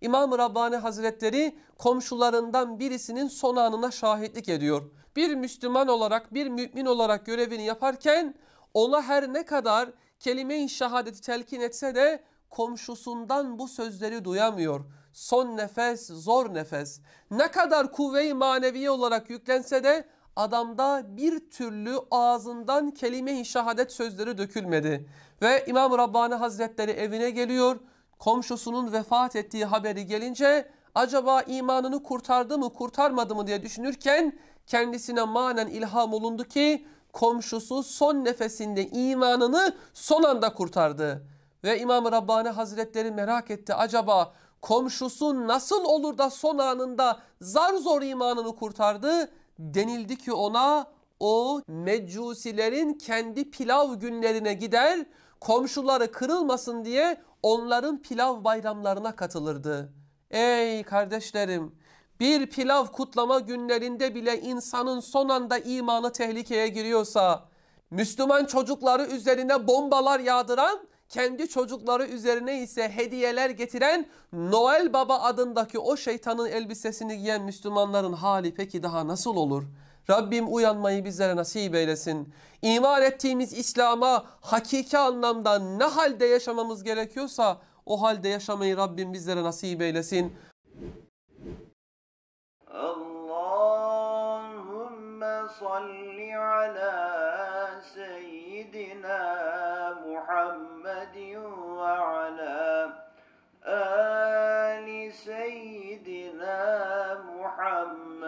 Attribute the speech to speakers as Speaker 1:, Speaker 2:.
Speaker 1: İmam-ı Rabbani Hazretleri komşularından birisinin son anına şahitlik ediyor. Bir Müslüman olarak bir mümin olarak görevini yaparken ona her ne kadar kelime-i şehadeti telkin etse de komşusundan bu sözleri duyamıyor. Son nefes zor nefes. Ne kadar kuvve-i maneviye olarak yüklense de adamda bir türlü ağzından kelime-i şehadet sözleri dökülmedi. Ve İmam Rabbani Hazretleri evine geliyor komşusunun vefat ettiği haberi gelince acaba imanını kurtardı mı kurtarmadı mı diye düşünürken kendisine manen ilham olundu ki komşusu son nefesinde imanını son anda kurtardı. Ve İmam-ı Rabbani Hazretleri merak etti acaba komşusu nasıl olur da son anında zar zor imanını kurtardı denildi ki ona o mecusilerin kendi pilav günlerine gider, komşuları kırılmasın diye onların pilav bayramlarına katılırdı. Ey kardeşlerim, bir pilav kutlama günlerinde bile insanın son anda imanı tehlikeye giriyorsa, Müslüman çocukları üzerine bombalar yağdıran, kendi çocukları üzerine ise hediyeler getiren Noel Baba adındaki o şeytanın elbisesini giyen Müslümanların hali peki daha nasıl olur?'' Rabbim uyanmayı bizlere nasip eylesin. İmar ettiğimiz İslam'a hakiki anlamda ne halde yaşamamız gerekiyorsa o halde yaşamayı Rabbim bizlere nasip eylesin.
Speaker 2: Allahümme salli
Speaker 1: ala
Speaker 2: seyyidina Muhammedin ve ala ali seyyidina Muhammed.